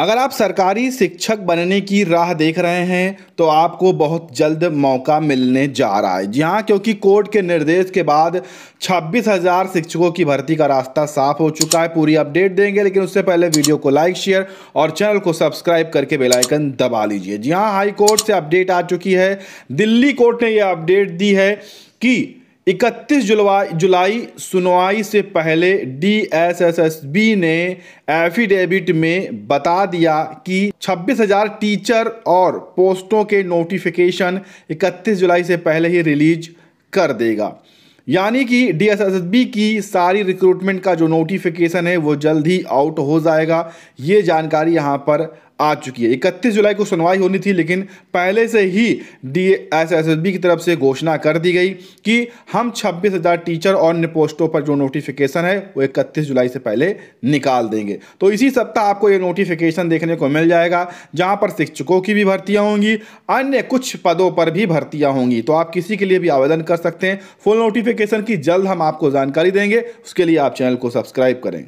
अगर आप सरकारी शिक्षक बनने की राह देख रहे हैं तो आपको बहुत जल्द मौका मिलने जा रहा है जी हाँ क्योंकि कोर्ट के निर्देश के बाद छब्बीस हज़ार शिक्षकों की भर्ती का रास्ता साफ हो चुका है पूरी अपडेट देंगे लेकिन उससे पहले वीडियो को लाइक शेयर और चैनल को सब्सक्राइब करके बेलाइकन दबा लीजिए जी हाँ हाई कोर्ट से अपडेट आ चुकी है दिल्ली कोर्ट ने यह अपडेट दी है कि इकतीस जुलाई जुलाई सुनवाई से पहले डीएसएसएसबी ने एफिडेविट में बता दिया कि 26,000 टीचर और पोस्टों के नोटिफिकेशन 31 जुलाई से पहले ही रिलीज कर देगा यानी कि डीएसएसबी की सारी रिक्रूटमेंट का जो नोटिफिकेशन है वो जल्द ही आउट हो जाएगा ये जानकारी यहाँ पर आ चुकी है इकतीस जुलाई को सुनवाई होनी थी लेकिन पहले से ही डी एस एस की तरफ से घोषणा कर दी गई कि हम छब्बीस हज़ार टीचर और अन्य पोस्टों पर जो नोटिफिकेशन है वो इकतीस जुलाई से पहले निकाल देंगे तो इसी सप्ताह आपको ये नोटिफिकेशन देखने को मिल जाएगा जहाँ पर शिक्षकों की भी भर्तियाँ होंगी अन्य कुछ पदों पर भी भर्तियाँ होंगी तो आप किसी के लिए भी आवेदन कर सकते हैं फुल नोटिफिकेशन की जल्द हम आपको जानकारी देंगे उसके लिए आप चैनल को सब्सक्राइब करें